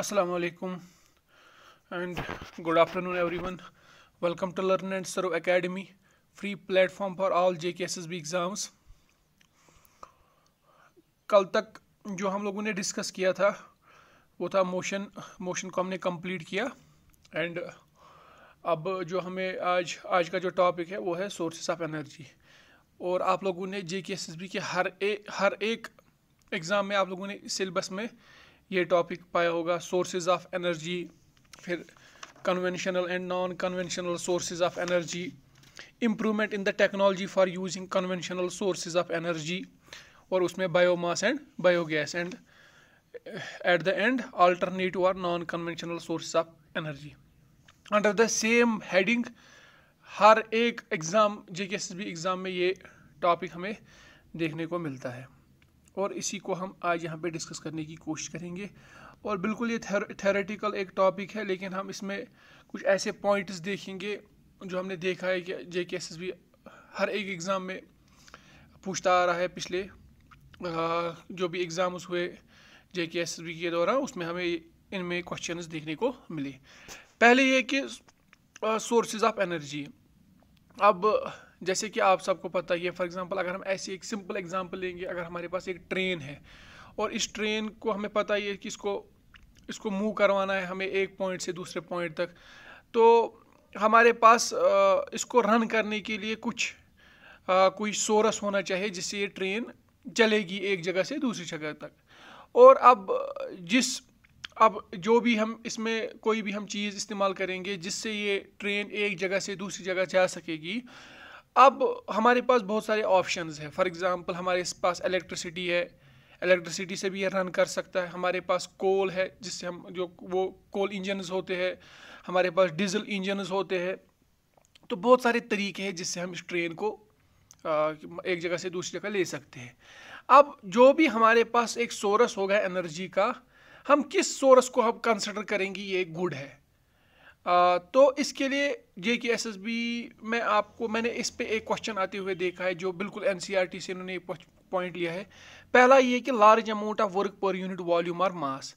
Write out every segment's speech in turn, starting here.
Assalamualaikum and good afternoon everyone. Welcome to Learn and Serve Academy, free platform for all JKSSB exams कल तक जो हम लोगों ने डिस्कस किया था वो था मोशन मोशन को हमने कंप्लीट किया एंड अब जो हमें आज आज का जो टॉपिक है वो है सोर्सेज ऑफ एनर्जी और आप लोगों ने जे के एस एस बी के हर एक हर एक एग्ज़ाम में आप लोगों ने सिलेबस में ये टॉपिक पाया होगा सोर्सेज ऑफ एनर्जी फिर conventional and non conventional sources of energy improvement in the technology for using conventional sources of energy और उसमें biomass and biogas and at the end alternative और non conventional sources of energy under the same heading हर एक exam जे के exam में ये topic हमें देखने को मिलता है और इसी को हम आज यहाँ पे डिस्कस करने की कोशिश करेंगे और बिल्कुल ये थेरेटिकल एक टॉपिक है लेकिन हम इसमें कुछ ऐसे पॉइंट्स देखेंगे जो हमने देखा है कि जे के एस एस बी हर एक एग्ज़ाम में पूछता आ रहा है पिछले जो भी एग्ज़ाम्स हुए जे के एस एस बी के दौरान उसमें हमें इनमें क्वेश्चन देखने को मिले पहले ये कि सोर्सेज ऑफ एनर्जी अब जैसे कि आप सबको पता ही है फॉर एग्जांपल अगर हम ऐसी एक सिंपल एग्जांपल लेंगे अगर हमारे पास एक ट्रेन है और इस ट्रेन को हमें पता ही है कि इसको इसको मूव करवाना है हमें एक पॉइंट से दूसरे पॉइंट तक तो हमारे पास इसको रन करने के लिए कुछ कोई सोरस होना चाहिए जिससे ये ट्रेन चलेगी एक जगह से दूसरी जगह तक और अब जिस अब जो भी हम इसमें कोई भी हम चीज़ इस्तेमाल करेंगे जिससे ये ट्रेन एक जगह से दूसरी जगह जा सकेगी अब हमारे पास बहुत सारे ऑप्शन है फॉर एग्ज़ाम्पल हमारे पास इलेक्ट्रिसिटी है इलेक्ट्रिसिटी से भी ये रन कर सकता है हमारे पास कोल है जिससे हम जो वो कोल इंजनस होते हैं हमारे पास डीजल इंजनस होते हैं तो बहुत सारे तरीके हैं जिससे हम इस ट्रेन को एक जगह से दूसरी जगह ले सकते हैं अब जो भी हमारे पास एक सोर्स होगा एनर्जी का हम किस सोर्स को हम कंसिडर करेंगे ये गुड है आ, तो इसके लिए जे के एस एस बी में आपको मैंने इस पे एक क्वेश्चन आते हुए देखा है जो बिल्कुल एन सी आर टी से इन्होंने पॉइंट लिया है पहला ये कि large amount of work per unit volume और मास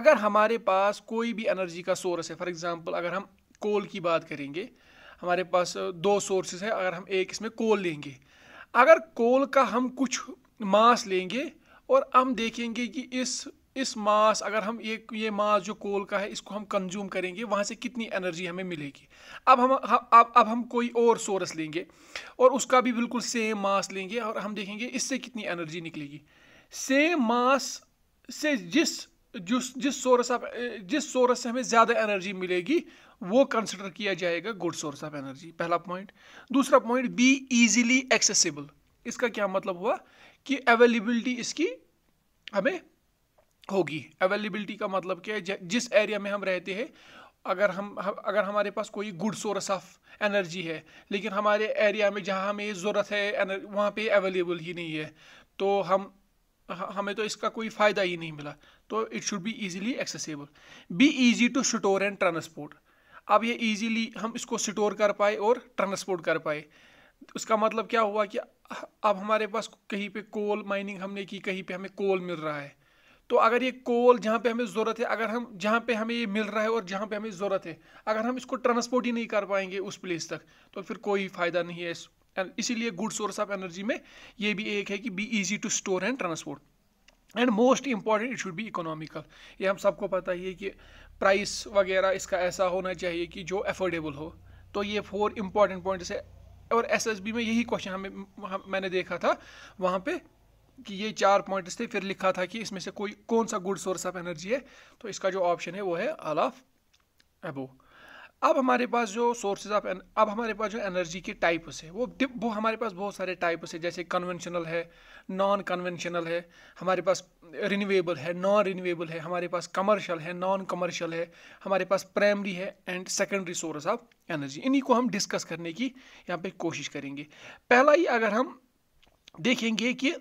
अगर हमारे पास कोई भी एनर्जी का सोर्स है फॉर एग्जांपल अगर हम कोल की बात करेंगे हमारे पास दो सोर्सेज है अगर हम एक इसमें कोल लेंगे अगर कोल का हम कुछ मास लेंगे और हम देखेंगे कि इस इस मास अगर हम ये ये मास जो कोल का है इसको हम कंज्यूम करेंगे वहाँ से कितनी एनर्जी हमें मिलेगी अब हम अब अब हम कोई और सोर्स लेंगे और उसका भी बिल्कुल सेम मास लेंगे और हम देखेंगे इससे कितनी एनर्जी निकलेगी सेम मास से जिस जिस जिस सोर्स ऑफ जिस सोर्स से हमें ज़्यादा एनर्जी मिलेगी वो कंसिडर किया जाएगा गुड सोर्स ऑफ एनर्जी पहला पॉइंट दूसरा पॉइंट बी ईजिली एक्सेसिबल इसका क्या मतलब हुआ कि अवेलेबिलिटी इसकी हमें होगी अवेलेबिलिटी का मतलब क्या है जिस एरिया में हम रहते हैं अगर हम अगर हमारे पास कोई गुड सोर्स ऑफ एनर्जी है लेकिन हमारे एरिया में जहाँ हमें ज़रूरत है वहाँ पे अवेलेबल ही नहीं है तो हम हमें तो इसका कोई फ़ायदा ही नहीं मिला तो it should be easily accessible be easy to store and transport अब ये ईजीली हम इसको स्टोर कर पाए और ट्रांसपोर्ट कर पाए उसका मतलब क्या हुआ कि अब हमारे पास कहीं पे कोल माइनिंग हमने की कहीं पे हमें कोल मिल रहा है तो अगर ये कोल जहाँ पे हमें ज़रूरत है अगर हम जहाँ पे हमें ये मिल रहा है और जहाँ पे हमें ज़रूरत है अगर हम इसको ट्रांसपोर्ट ही नहीं कर पाएंगे उस प्लेस तक तो फिर कोई फ़ायदा नहीं है इस इसीलिए गुड सोर्स ऑफ एनर्जी में ये भी एक है कि be easy to store and transport and most important it should be economical ये हम सबको पता ही है कि प्राइस वगैरह इसका ऐसा होना चाहिए कि जो अफोर्डेबल हो तो ये फोर इम्पॉर्टेंट पॉइंट्स है और एसएसबी में यही क्वेश्चन हमें हम, मैंने देखा था वहाँ पे कि ये चार पॉइंट्स थे फिर लिखा था कि इसमें से कोई कौन सा गुड सोर्स ऑफ एनर्जी है तो इसका जो ऑप्शन है वो है ऑल ऑफ एबो अब हमारे पास जो सोर्सेज ऑफ अब हमारे पास जो एनर्जी के टाइप्स है वो वो हमारे पास बहुत सारे टाइप्स है जैसे कन्वेंशनल है नॉन कन्वेंशनल है हमारे पास रिन्यूएबल है नॉन रिन्यूएबल है हमारे पास कमर्शियल है नॉन कमर्शियल है हमारे पास प्राइमरी है and secondary source of energy इन्हीं को हम डिस्कस करने की यहाँ पर कोशिश करेंगे पहला ही अगर हम देखेंगे कि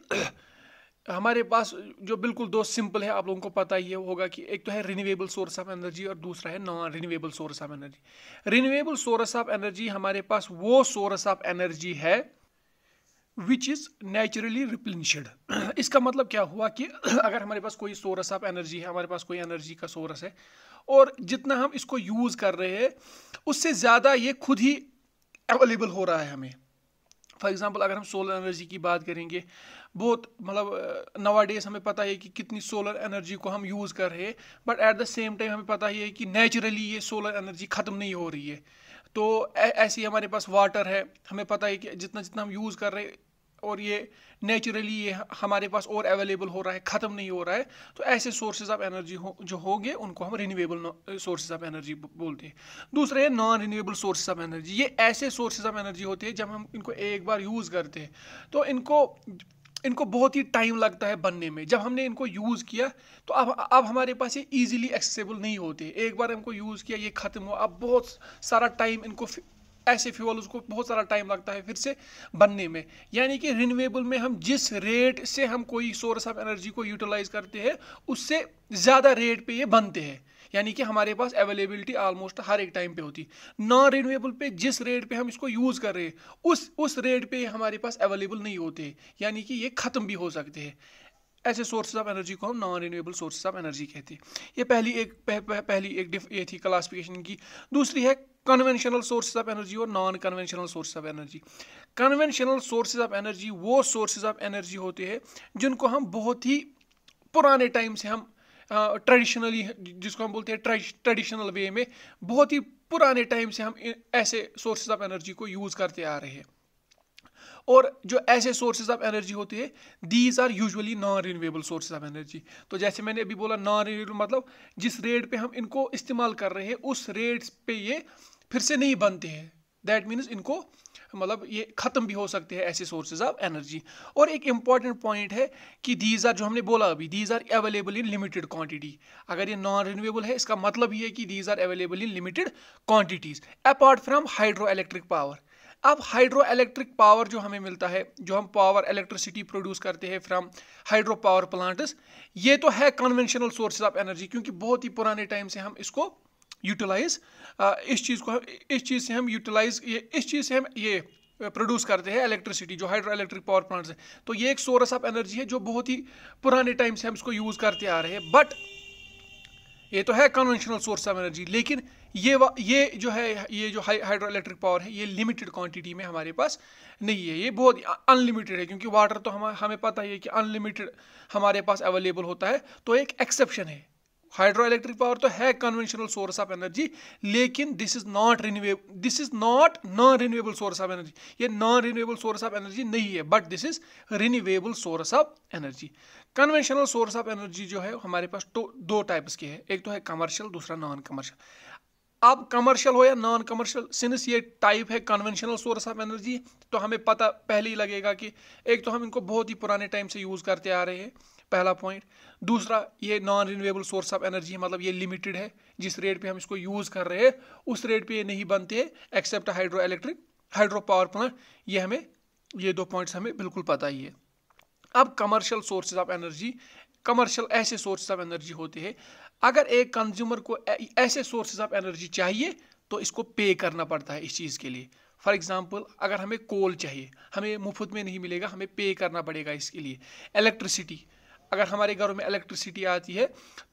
हमारे पास जो बिल्कुल दो सिंपल है आप लोगों को पता ही होगा कि एक तो है रिन्यूएबल सोर्स ऑफ एनर्जी और दूसरा है non renewable source of energy renewable source of energy हमारे पास वो सोर्स ऑफ एनर्जी है विच इज़ नेचुरली रिप्लिनशड इसका मतलब क्या हुआ कि अगर हमारे पास कोई सोर्स ऑफ एनर्जी है हमारे पास कोई एनर्जी का सोर्स है और जितना हम इसको यूज़ कर रहे हैं उससे ज़्यादा ये खुद ही अवेलेबल हो रहा है हमें फॉर एग्ज़ाम्पल अगर हम सोलर एनर्जी की बात करेंगे बहुत मतलब नवा डेज हमें पता है कि कितनी सोलर एनर्जी को हम यूज़ कर रहे हैं but at the same time हमें पता ही है कि नेचुरली ये सोलर एनर्जी ख़त्म नहीं हो रही है तो ऐसे ही हमारे पास वाटर है हमें पता है कि जितना जितना हम यूज़ कर रहे और ये नेचुरली ये हमारे पास और अवेलेबल हो रहा है ख़त्म नहीं हो रहा है तो ऐसे सोर्सेज ऑफ एनर्जी हो जो होंगे उनको हम रिन्यूएबल सोर्सेज ऑफ एनर्जी बोलते हैं दूसरे है non renewable sources of energy ये ऐसे सोर्सेज ऑफ एनर्जी होते हैं जब हम इनको एक बार यूज़ करते हैं तो इनको इनको बहुत ही टाइम लगता है बनने में जब हमने इनको यूज़ किया तो अब अब हमारे पास ये इजीली एक्सेसिबल नहीं होते एक बार हमको यूज़ किया ये ख़त्म हुआ अब बहुत सारा टाइम इनको ऐसे फ्यूल्स को बहुत सारा टाइम लगता है फिर से बनने में यानी कि रिन्यूएबल में हम जिस रेट से हम कोई सोर्स ऑफ एनर्जी को यूटिलाइज करते हैं उससे ज़्यादा रेट पे ये बनते हैं यानी कि हमारे पास अवेलेबिलिटी ऑलमोस्ट हर एक टाइम पे होती नॉन रिन्यूएबल पे जिस रेट पे हम इसको यूज़ कर रहे हैं उस उस रेट पे हमारे पास अवेलेबल नहीं होते यानी कि ये ख़त्म भी हो सकते हैं ऐसे सोर्सेज ऑफ एनर्जी को हम non renewable sources of energy कहते हैं ये पहली एक पह, पह, पहली एक डिफ ये थी क्लासिफिकेशन की दूसरी है कन्वेंशनल सोर्सेज ऑफ एनर्जी और non conventional sources of energy conventional sources of energy वो सोर्सेज ऑफ एनर्जी होते हैं जिनको हम बहुत ही पुराने टाइम से हम ट्रेडिशनली जिसको हम बोलते हैं ट्रेडिशनल वे में बहुत ही पुराने टाइम से हम ऐसे सोर्सेज ऑफ एनर्जी को यूज़ करते आ रहे हैं और जो ऐसे सोर्सेज ऑफ एनर्जी होते हैं these are usually non renewable sources of energy तो जैसे मैंने अभी बोला नॉन रिन्यूएबल मतलब जिस रेट पे हम इनको इस्तेमाल कर रहे हैं उस रेट पे ये फिर से नहीं बनते हैं दैट मीन्स इनको मतलब ये ख़त्म भी हो सकते हैं ऐसे सोर्सेज ऑफ एनर्जी और एक इम्पॉर्टेंट पॉइंट है कि दीज आर जो हमने बोला अभी these are available in limited quantity अगर ये नॉन रिन्यूएबल है इसका मतलब ये है कि these are available in limited quantities apart from hydro electric power अब हाइड्रो इलेक्ट्रिक पावर जो हमें मिलता है जो हम पावर इलेक्ट्रिसिटी प्रोड्यूस करते हैं फ्रॉम हाइड्रो पावर प्लांट्स ये तो है कन्वेंशनल सोर्सेज ऑफ एनर्जी क्योंकि बहुत ही पुराने टाइम से हम इसको यूटिलाइज इस चीज़ को इस चीज़ से हम यूटिलाइज ये इस चीज़ से हम ये प्रोड्यूस करते हैं इलेक्ट्रिसिटी जो हाइड्रो इलेक्ट्रिक पावर प्लांट्स है तो ये एक सोर्स ऑफ एनर्जी है जो बहुत ही पुराने टाइम से हम इसको यूज़ करते आ रहे हैं बट ये तो है कन्वेंशनल सोर्स ऑफ एनर्जी लेकिन ये ये जो है ये जो हाइड्रो इलेक्ट्रिक पावर है ये लिमिटेड क्वांटिटी में हमारे पास नहीं है ये बहुत अनलिमिटेड है क्योंकि वाटर तो हम हमें पता ही है कि अनलिमिटेड हमारे पास अवेलेबल होता है तो एक एक्सेप्शन है हाइड्रो इलेक्ट्रिक पावर तो है कन्वेंशनल सोर्स ऑफ एनर्जी लेकिन this is not renewable this is not non renewable source of energy ये non renewable source of energy नहीं है but this is renewable source of energy conventional source of energy जो है हमारे पास तो, दो types के हैं एक तो है कमर्शियल दूसरा नॉन कमर्शियल अब कमर्शियल हो या नॉन कमर्शियल सिंस ये टाइप है कन्वेंशनल सोर्स ऑफ एनर्जी तो हमें पता पहले ही लगेगा कि एक तो हम इनको बहुत ही पुराने टाइम से यूज़ करते आ रहे हैं पहला पॉइंट दूसरा ये non renewable source of energy है मतलब ये लिमिटेड है जिस रेट पे हम इसको यूज़ कर रहे हैं उस रेट पे ये नहीं बनते हैं except hydro electric hydro power plant ये हमें ये दो पॉइंट्स हमें बिल्कुल पता ही है अब commercial sources of energy commercial ऐसे सोर्सेज ऑफ एनर्जी होते हैं अगर एक कंज्यूमर को ऐसे सोर्सेज ऑफ एनर्जी चाहिए तो इसको पे करना पड़ता है इस चीज़ के लिए फॉर एग्ज़ाम्पल अगर हमें कोल चाहिए हमें मुफ्त में नहीं मिलेगा हमें पे करना पड़ेगा इसके लिए इलेक्ट्रिसिटी अगर हमारे घरों में इलेक्ट्रिसिटी आती है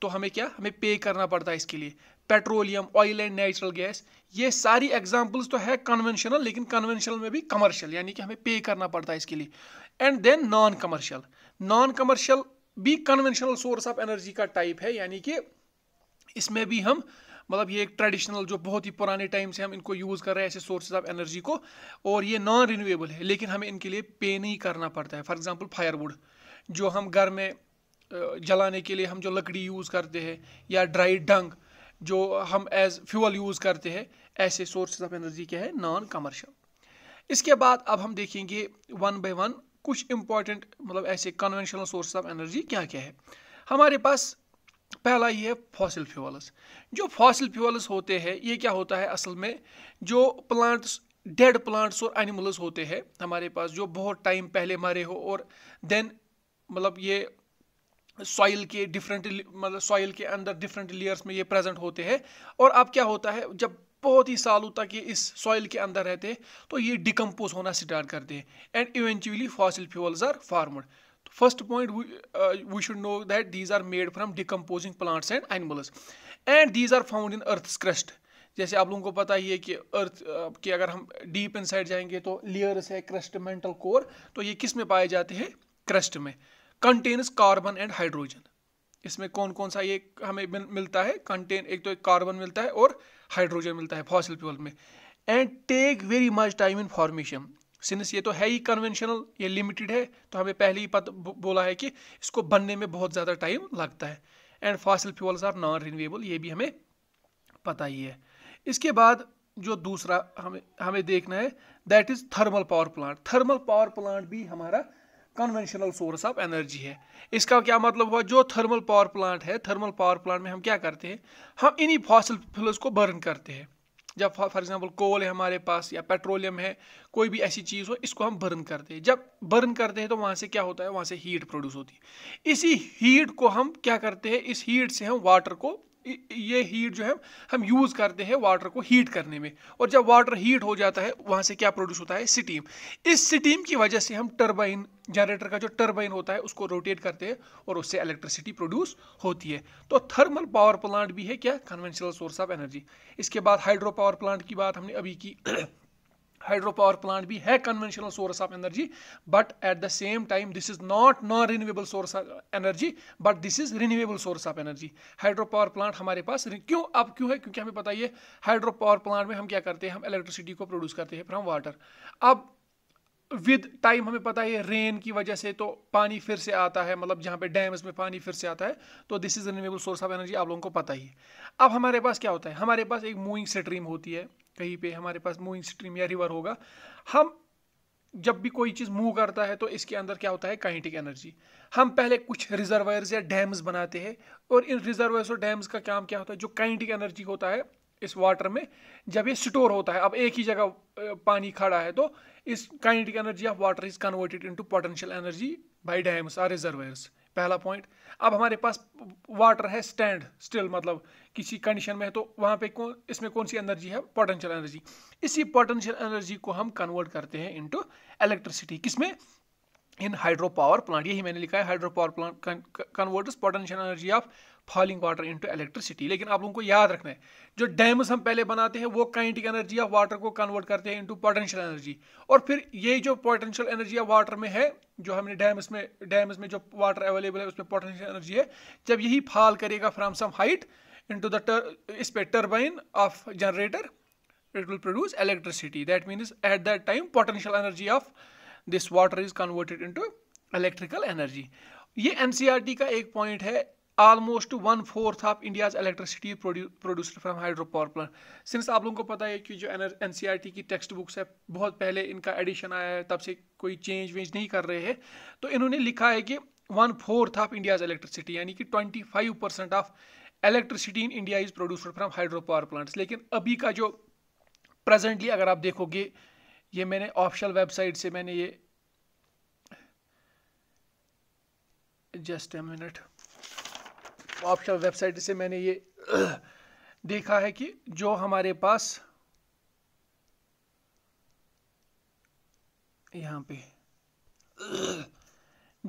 तो हमें क्या हमें पे करना पड़ता है इसके लिए petroleum oil and natural gas ये सारी एग्जाम्पल्स तो है कन्वेंशनल लेकिन कन्वेंशनल में भी कमर्शियल यानी कि हमें पे करना पड़ता है इसके लिए and then non commercial non commercial भी कन्वेंशनल सोर्स ऑफ एनर्जी का टाइप है यानी कि इसमें भी हम मतलब ये एक ट्रेडिशनल जो बहुत ही पुराने टाइम से हम इनको यूज़ कर रहे हैं ऐसे सोर्सेज ऑफ एनर्जी को और ये नॉन रिन्यूएबल है लेकिन हमें इनके लिए पे नहीं करना पड़ता है फॉर एग्जांपल फायरवुड जो हम घर में जलाने के लिए हम जो लकड़ी यूज़ करते हैं या ड्राई डंग जो हम एज फ्यूल यूज़ करते हैं ऐसे सोर्सेज ऑफ एनर्जी क्या है नॉन कमर्शल इसके बाद अब हम देखेंगे वन बाई वन कुछ इंपॉर्टेंट मतलब ऐसे कन्वेंशनल सोर्स ऑफ एनर्जी क्या क्या है हमारे पास पहला ये है फॉसिल फ्यूल्स जो फॉसिल फ्यूल्स होते हैं ये क्या होता है असल में जो प्लांट्स डेड प्लांट्स और एनिमल्स होते हैं हमारे पास जो बहुत टाइम पहले मरे हो और देन मतलब ये सॉइल के डिफरेंट मतलब सॉइल के अंदर डिफरेंट लेयर्स में ये प्रेजेंट होते हैं और अब क्या होता है जब बहुत ही सालों तक ये इस सॉइल के अंदर रहते तो ये डिकम्पोज होना स्टार्ट करते हैं and eventually fossil fuels are formed first point we should know that these are made from decomposing plants and animals and these are found in earth crust जैसे आप लोगों को पता ही है कि अर्थ uh, के अगर हम डीप इन साइड जाएंगे तो लेयर्स है क्रस्ट मेंटल कोर तो ये किस में पाए जाते हैं क्रस्ट में कंटेन्स कार्बन एंड हाइड्रोजन इसमें कौन कौन सा ये हमें मिलता है कंटेन एक तो एक कार्बन मिलता है और हाइड्रोजन मिलता है फॉसिल फ्यूल में and take very much time in formation since ये तो है ही कन्वेंशनल ये लिमिटेड है तो हमें पहले ही पता बोला है कि इसको बनने में बहुत ज़्यादा टाइम लगता है and fossil fuels are non renewable ये भी हमें पता ही है इसके बाद जो दूसरा हमें हमें देखना है that is thermal power plant thermal power plant भी हमारा कन्वेंशनल सोर्स ऑफ एनर्जी है इसका क्या मतलब हुआ जो थर्मल पावर प्लांट है थर्मल पावर प्लांट में हम क्या करते हैं हम इन्हीं फॉसिल फ्यूल्स को बर्न करते हैं जब फॉर एग्जाम्पल कोल है हमारे पास या पेट्रोलियम है कोई भी ऐसी चीज़ हो इसको हम बर्न करते हैं जब बर्न करते हैं तो वहाँ से क्या होता है वहाँ से हीट प्रोड्यूस होती है इसी हीट को हम क्या करते हैं इस हीट से हम वाटर को ये हीट जो है हम यूज़ करते हैं वाटर को हीट करने में और जब वाटर हीट हो जाता है वहाँ से क्या प्रोड्यूस होता है सिटीम इस सिटीम की वजह से हम टर्बाइन जनरेटर का जो टर्बाइन होता है उसको रोटेट करते हैं और उससे इलेक्ट्रिसिटी प्रोड्यूस होती है तो थर्मल पावर प्लांट भी है क्या कन्वेंशनल सोर्स ऑफ एनर्जी इसके बाद हाइड्रो पावर प्लांट की बात हमने अभी की हाइड्रो पावर प्लांट भी है conventional source of energy but at the same time this is not non renewable source of energy but this is renewable source of energy hydro power plant हमारे पास क्यों अब क्यों है क्योंकि हमें पता है हाइड्रो पावर प्लांट में हम क्या करते हैं हम इलेक्ट्रिसिटी को प्रोड्यूस करते हैं फ्रॉम वाटर अब विद टाइम हमें पता है रेन की वजह से तो पानी फिर से आता है मतलब जहाँ पे डैम्स में पानी फिर से आता है तो this is renewable source of energy आप लोगों को पता ही है अब हमारे पास क्या होता है हमारे पास एक मूविंग स्ट्रीम होती है कहीं पे हमारे पास मूविंग स्ट्रीम या रिवर होगा हम जब भी कोई चीज़ मूव करता है तो इसके अंदर क्या होता है काइनेटिक एनर्जी हम पहले कुछ रिजर्वर्स या डैम्स बनाते हैं और इन रिजर्वर्स और डैम्स का काम क्या होता है जो काइनेटिक एनर्जी होता है इस वाटर में जब ये स्टोर होता है अब एक ही जगह पानी खड़ा है तो इस kinetic energy of water is converted into potential energy by dams और रिज़र्वर्स पहला पॉइंट अब हमारे पास वाटर है स्टैंड स्टिल मतलब किसी कंडीशन में है तो वहाँ पे कौन इसमें कौन सी एनर्जी है पोटेंशियल एनर्जी इसी पोटेंशियल एनर्जी को हम कन्वर्ट करते हैं इनटू इलेक्ट्रिसिटी किसमें इन हाइड्रो पावर प्लांट यही मैंने लिखा है hydro power plant convert potential energy of falling water into electricity लेकिन आप लोगों को याद रखना है जो डैम्स हम पहले बनाते हैं वो काइंटिक एनर्जी ऑफ वाटर को कन्वर्ट करते हैं इनटू पोटेंशियल एनर्जी और फिर ये जो पोटेंशियल एनर्जी ऑफ वाटर में है जो हमने डैम्स में डैम्स में जो वाटर अवेलेबल है उसमें पोटेंशियल एनर्जी है जब यही फॉल करेगा from some height into the इस पर turbine of generator it will produce electricity that means at that time potential energy of this water is converted into electrical energy ये N e का एक point है almost one fourth of India's electricity produced from hydro power plant since आप लोगों को पता है कि जो एन e की टेक्स्ट बुक्स है बहुत पहले इनका एडिशन आया है तब से कोई चेंज वेंज नहीं कर रहे हैं तो इन्होंने लिखा है कि one fourth of India's electricity यानी कि twenty five percent of electricity in India is produced from hydro power plants लेकिन अभी का जो प्रेजेंटली अगर आप देखोगे ये मैंने ऑफिशियल वेबसाइट से मैंने ये just a minute option website से मैंने ये देखा है कि जो हमारे पास यहाँ पे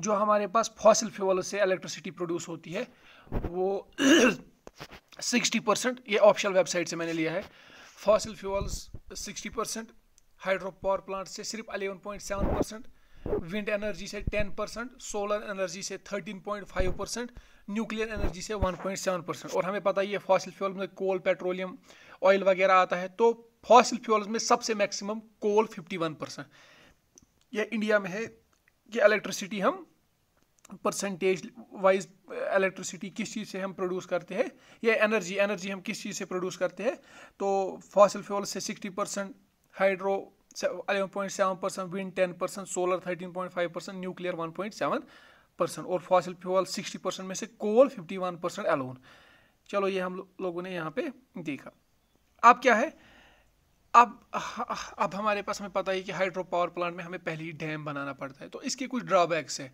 जो हमारे पास फॉसिल फ्यूल से इलेक्ट्रिसिटी प्रोड्यूस होती है वो सिक्सटी परसेंट ये ऑप्शन वेबसाइट से मैंने लिया है fossil fuels sixty percent hydro power plant से सिर्फ eleven point seven percent wind energy से 10 परसेंट सोलर एनर्जी से 13.5 परसेंट न्यूक्लियर एनर्जी से 1.7 परसेंट और हमें पता है फॉसिल फ्यूल में कोल पेट्रोलियम ऑयल वगैरह आता है तो फॉसिल फ्यूल्स में सबसे मैक्सिमम कोल 51 परसेंट यह इंडिया में है कि इलेक्ट्रिसिटी हम परसेंटेज वाइज इलेक्ट्रिसिटी किस चीज़ से हम प्रोड्यूस करते हैं या एनर्जी एनर्जी हम किस चीज़ से प्रोड्यूस करते हैं तो फॉसिल फ्यूल से sixty percent hydro eleven point seven percent wind ten percent solar thirteen point five percent nuclear one point seven percent और फॉसिल फ्यूल सिक्सटी परसेंट में से coal fifty one percent alone चलो ये हम लो, लोगों ने यहाँ पे देखा अब क्या है अब अब हमारे पास हमें पता है कि हाइड्रो पावर प्लांट में हमें पहले ही डैम बनाना पड़ता है तो इसके कुछ ड्रॉबैक्स है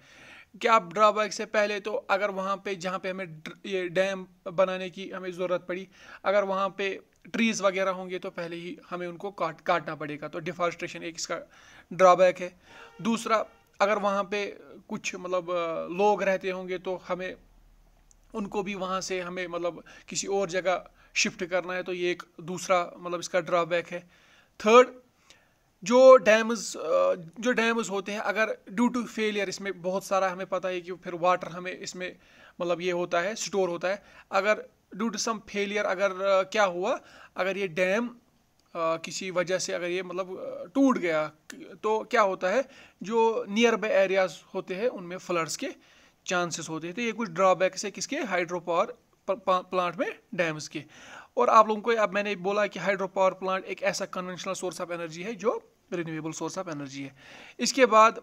क्या ड्रॉबैक्स है पहले तो अगर वहाँ पे जहाँ पे हमें ये डैम बनाने की हमें ज़रूरत पड़ी अगर वहाँ पे ट्रीज़ वगैरह होंगे तो पहले ही हमें उनको काट काटना पड़ेगा तो डिफॉरेस्ट्रेशन एक इसका ड्रॉबैक है दूसरा अगर वहाँ पे कुछ मतलब लोग रहते होंगे तो हमें उनको भी वहाँ से हमें मतलब किसी और जगह शिफ्ट करना है तो ये एक दूसरा मतलब इसका ड्रॉबैक है थर्ड जो डैम्स जो डैम्स होते हैं अगर ड्यू टू फेलियर इसमें बहुत सारा हमें पता है कि फिर वाटर हमें इसमें मतलब ये होता है स्टोर होता है अगर ड्यू टू सम फेलियर अगर क्या हुआ अगर ये डैम किसी वजह से अगर ये मतलब टूट गया तो क्या होता है जो नियर बाई एरियाज होते हैं उनमें फ्लड्स के चांसेस होते हैं तो ये कुछ ड्रॉबैक्स है किसके हाइड्रो पावर प्लांट में डैम्स के और आप लोगों को अब मैंने बोला कि हाइड्रो पावर प्लांट एक ऐसा कन्वेंशनल सोर्स ऑफ एनर्जी है जो रिन्यूएबल सोर्स ऑफ एनर्जी है इसके बाद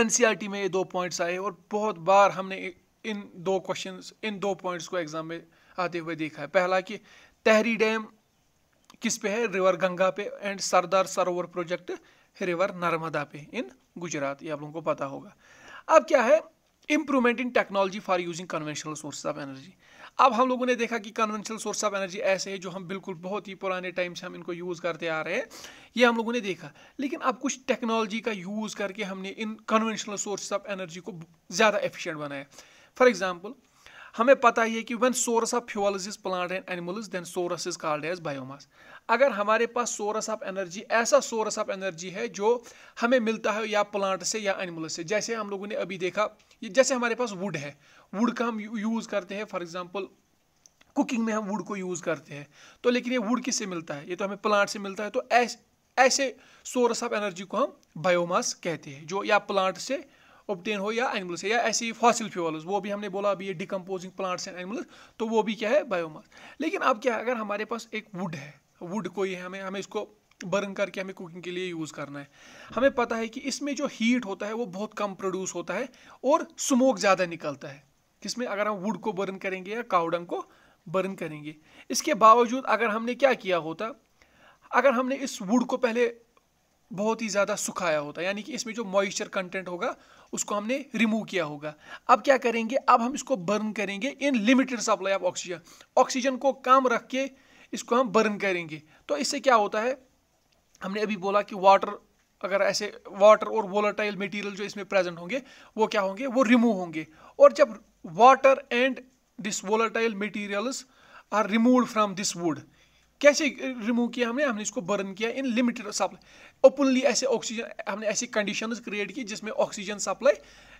एन e में ये दो पॉइंट्स आए और बहुत बार हमने इन दो क्वेश्चन इन दो पॉइंट्स को एग्जाम में आते हुए देखा है पहला कि तहरी डैम किस पे है रिवर गंगा पे एंड सरदार सरोवर प्रोजेक्ट रिवर नर्मदा पे इन गुजरात ये आप लोगों को पता होगा अब क्या है improvement in technology for using conventional source of energy अब हम लोगों ने देखा कि कन्वेंशनल सोर्स ऑफ एनर्जी ऐसे है जो हम बिल्कुल बहुत ही पुराने टाइम से हम इनको यूज़ करते आ रहे हैं ये हम लोगों ने देखा लेकिन अब कुछ टेक्नोलॉजी का यूज़ करके हमने इन कन्वेंशनल सोर्स ऑफ एनर्जी को ज़्यादा एफिशिएंट बनाया फॉर एग्जाम्पल हमें पता ही है कि one source of fuel is plant and animals then source is called as biomass अगर हमारे पास सोर्स ऑफ एनर्जी ऐसा सोर्स ऑफ एनर्जी है जो हमें मिलता है या प्लांट से या एनिमल से जैसे हम लोगों ने अभी देखा जैसे हमारे पास वुड है वुड का हम यूज़ करते हैं फॉर एग्जाम्पल कुकिंग में हम वुड को यूज़ करते हैं तो लेकिन ये वुड किससे मिलता है ये तो हमें प्लांट से मिलता है तो ऐसे ऐसे सोर्स ऑफ एनर्जी को हम बायोमास कहते हैं जो या प्लांट से ऑप्टेन हो या एनिमल से या ऐसे ही फॉसिल फ्यूल्स वो भी हमने बोला अभी ये डिकम्पोजिंग प्लांट्स एंड एनिमल्स तो वो भी क्या है बायोमास लेकिन अब क्या है अगर हमारे पास एक वुड है वुड कोई है हमें हमें इसको बर्न करके हमें कुकिंग के लिए यूज़ करना है हमें पता है कि इसमें जो हीट होता है वो बहुत कम प्रोड्यूस होता है और स्मोक ज़्यादा निकलता है किसमें अगर हम वुड को बर्न करेंगे या काउडंग को बर्न करेंगे इसके बावजूद अगर हमने क्या किया होता अगर हमने इस वुड को पहले बहुत ही ज़्यादा सुखाया होता है यानी कि इसमें जो मॉइस्चर कंटेंट होगा उसको हमने रिमूव किया होगा अब क्या करेंगे अब हम इसको बर्न करेंगे in limited supply of oxygen oxygen को कम रख के इसको हम बर्न करेंगे तो इससे क्या होता है हमने अभी बोला कि वाटर अगर ऐसे वाटर और वोलाटाइल मटेरियल जो इसमें प्रेजेंट होंगे वो क्या होंगे वो रिमूव होंगे और जब water and this volatile materials are remove from this wood कैसे रिमूव किया हमने हमने इसको बर्न किया इन लिमिटेड सप्लाई ओपनली ऐसे ऑक्सीजन हमने ऐसी कंडीशन क्रिएट की जिसमें ऑक्सीजन सप्लाई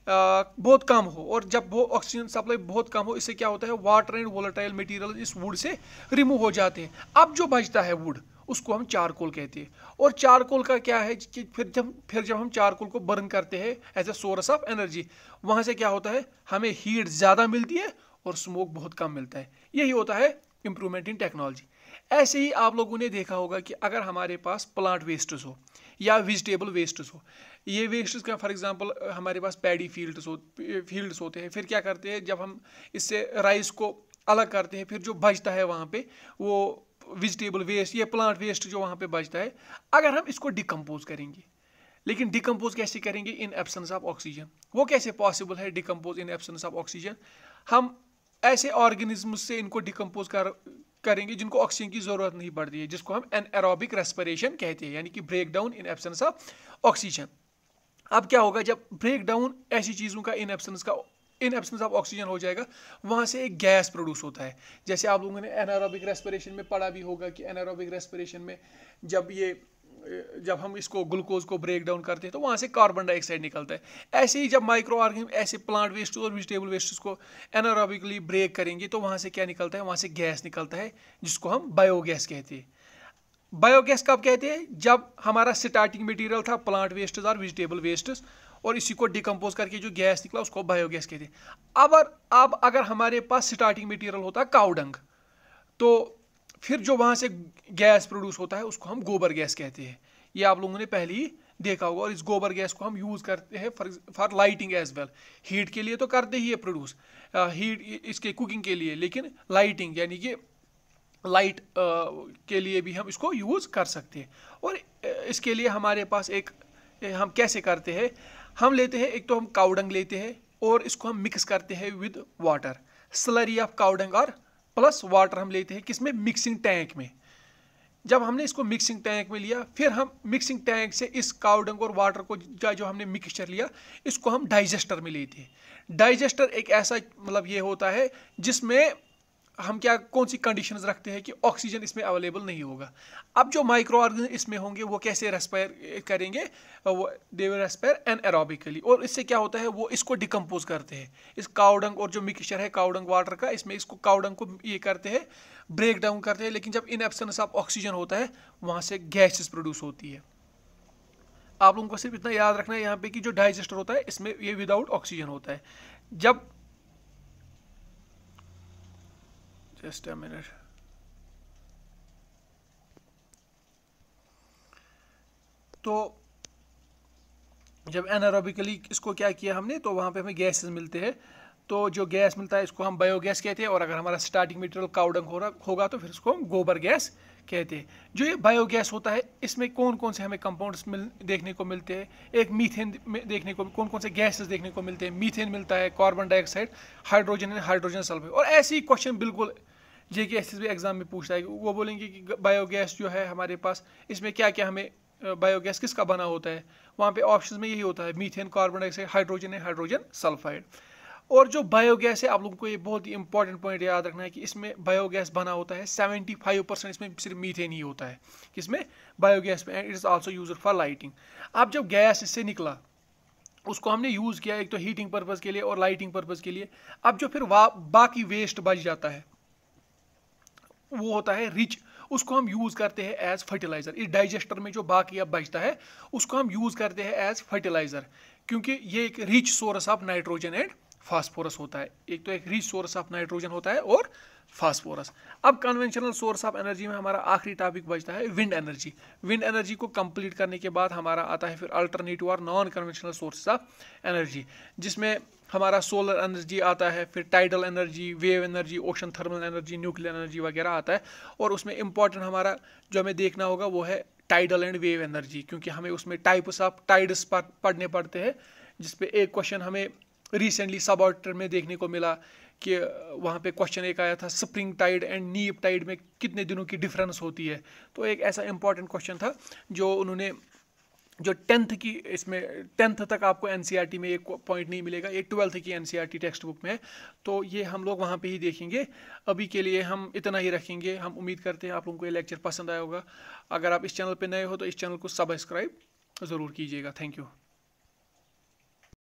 बहुत कम हो और जब वो ऑक्सीजन सप्लाई बहुत कम हो इससे क्या होता है वाटर एंड वोलाटाइल मटेरियल इस वुड से रिमूव हो जाते हैं अब जो बचता है वुड उसको हम चारकोल कहते हैं और चारकोल का क्या है कि फिर जब फिर जब हम चारकोल को बर्न करते हैं as a source of energy वहाँ से क्या होता है हमें हीट ज़्यादा मिलती है और स्मोक बहुत कम मिलता है यही होता है इम्प्रूवमेंट इन टेक्नोलॉजी ऐसे ही आप लोगों ने देखा होगा कि अगर हमारे पास प्लांट वेस्ट्स हो या वेजिटेबल वेस्ट्स हो ये वेस्ट्स का फॉर एग्जांपल हमारे पास पैडी फील्ड्स हो फील्ड्स होते हैं फिर क्या करते हैं जब हम इससे राइस को अलग करते हैं फिर जो बचता है वहाँ पे वो वेजिटेबल वेस्ट या प्लांट वेस्ट जो वहाँ पर बचता है अगर हम इसको डिकम्पोज करेंगे लेकिन डिकम्पोज कैसे करेंगे इन एब्सेंस ऑफ ऑक्सीजन वो कैसे पॉसिबल है decompose in absence of oxygen हम ऐसे ऑर्गेनिज्म से इनको डिकम्पोज कर करेंगे जिनको ऑक्सीजन की ज़रूरत नहीं पड़ती है जिसको हम एन एरोबिक रेस्परेशन कहते हैं यानी कि break down in absence of oxygen अब क्या होगा जब ब्रेक डाउन ऐसी चीज़ों का इन एब्सेंस का इन एब्सेंस ऑफ ऑक्सीजन हो जाएगा वहाँ से एक गैस प्रोड्यूस होता है जैसे आप लोगों ने एनारोबिक रेस्पिरेशन में पढ़ा भी होगा कि एनारोबिक रेस्पिरेशन में जब ये जब हम इसको ग्लूकोज को ब्रेक डाउन करते हैं तो वहाँ से कार्बन डाइऑक्साइड निकलता है ऐसे ही जब माइक्रो ऑर्गेनिज्म ऐसे प्लांट वेस्ट और वेजिटेबल वेस्ट को एनारोबिकली ब्रेक करेंगे तो वहाँ से क्या निकलता है वहाँ से गैस निकलता है जिसको हम बायोगैस कहते हैं बायोगैस कब कहते हैं जब हमारा स्टार्टिंग मटेरियल था प्लांट वेस्ट और वेजिटेबल वेस्ट और इसी को डिकम्पोज करके जो गैस निकला उसको बायोगैस कहते हैं अब अब अगर हमारे पास स्टार्टिंग मटेरियल होता है काउडंग तो फिर जो वहाँ से गैस प्रोड्यूस होता है उसको हम गोबर गैस कहते हैं ये आप लोगों ने पहले ही देखा होगा और इस गोबर गैस को हम यूज़ करते हैं for for lighting as well heat के लिए तो करते ही है प्रोड्यूस हीट इसके कुकिंग के लिए लेकिन लाइटिंग यानी कि लाइट के लिए भी हम इसको यूज़ कर सकते हैं और इसके लिए हमारे पास एक हम कैसे करते हैं हम लेते हैं एक तो हम काउडंग लेते हैं और इसको हम मिक्स करते हैं with water slurry of cow dung और प्लस वाटर हम लेते हैं किसमें मिक्सिंग टैंक में जब हमने इसको मिक्सिंग टैंक में लिया फिर हम मिक्सिंग टैंक से इस काउडंग और वाटर को जो हमने मिक्सचर लिया इसको हम डाइजेस्टर में लेते हैं डाइजेस्टर एक ऐसा मतलब ये होता है जिसमें हम क्या कौन सी कंडीशंस रखते हैं कि ऑक्सीजन इसमें अवेलेबल नहीं होगा अब जो माइक्रो ऑर्गन इसमें होंगे वो कैसे रेस्पायर करेंगे वो they will respire anaerobically और इससे क्या होता है वो इसको डिकम्पोज करते हैं इस काउडंग और जो मिक्सचर है काउडंग वाटर का इसमें इसको काउडंग को ये करते हैं ब्रेक डाउन करते हैं लेकिन जब इन एब्सेंस ऑफ ऑक्सीजन होता है वहाँ से गैसेस प्रोड्यूस होती है आप लोगों को सिर्फ इतना याद रखना है यहाँ पे कि जो डाइजेस्टर होता है इसमें ये विदाउट ऑक्सीजन होता है जब Just a minute. तो जब एनारोबिकली इसको क्या किया हमने तो वहाँ पे हमें गैसेस मिलते हैं तो जो गैस मिलता है इसको हम बायोगैस कहते हैं और अगर हमारा स्टार्टिंग मटेरियल काउडंग हो रहा होगा तो फिर इसको हम गोबर गैस कहते हैं जो ये बायोगैस होता है इसमें कौन कौन से हमें कंपाउंड्स मिल देखने को मिलते हैं एक मीथेन देखने को कौन कौन से गैसेस देखने को मिलते हैं मीथेन मिलता है carbon dioxide hydrogen and hydrogen sulphur और ऐसे ही क्वेश्चन बिल्कुल जे के एस एस बी एग्ज़ाम में पूछता है वो बोलेंगे कि बायोगैस जो है हमारे पास इसमें क्या क्या हमें बायोगैस किसका बना होता है वहाँ पे ऑप्शन में यही होता है मीथेन कार्बन डाइऑक्साइड हाइड्रोजन है हाइड्रोजन सल्फाइड और जो बायोगैस है आप लोगों को ये बहुत ही इंपॉर्टेंट पॉइंट याद रखना है कि इसमें बायोगैस बना होता है 75 परसेंट इसमें सिर्फ मीथेन ही होता है किसमें बायोगैस में and it is also use for lighting अब जब गैस इससे निकला उसको हमने यूज़ किया एक तो हीटिंग पर्पज़ के लिए और लाइटिंग पर्पज़ के लिए अब जो फिर बाकी वेस्ट बच जाता है वो होता है रिच उसको हम यूज़ करते हैं एज फर्टिलाइज़र इस डाइजेस्टर में जो बाकी अब बचता है उसको हम यूज़ करते हैं एज फर्टिलाइज़र क्योंकि ये एक rich source of nitrogen and phosphorus होता है एक तो एक रिच सोर्स ऑफ नाइट्रोजन होता है और फास्फोरस अब कन्वेंशनल सोर्स ऑफ एनर्जी में हमारा आखिरी टॉपिक बचता है विंड एनर्जी विंड एनर्जी को कंप्लीट करने के बाद हमारा आता है फिर अल्टरनेटिव और non conventional source of energy जिसमें हमारा सोलर एनर्जी आता है फिर tidal energy wave energy ocean thermal energy nuclear energy वगैरह आता है और उसमें इंपॉर्टेंट हमारा जो हमें देखना होगा वो है टाइडल एंड वेव एनर्जी क्योंकि हमें उसमें टाइप्स ऑफ टाइड्स पढ़ने पड़ते हैं जिसपे एक क्वेश्चन हमें रिसेंटली सब में देखने को मिला कि वहाँ पे क्वेश्चन एक आया था spring tide and neap tide में कितने दिनों की डिफरेंस होती है तो एक ऐसा इंपॉर्टेंट क्वेश्चन था जो उन्होंने जो टेंथ की इसमें टेंथ तक आपको एन e में एक पॉइंट नहीं मिलेगा ये ट्वेल्थ की एन टेक्स्ट बुक में है तो ये हम लोग वहाँ पे ही देखेंगे अभी के लिए हम इतना ही रखेंगे हम उम्मीद करते हैं आप लोगों को ये लेक्चर पसंद आया होगा अगर आप इस चैनल पे नए हो तो इस चैनल को सब्सक्राइब ज़रूर कीजिएगा थैंक यू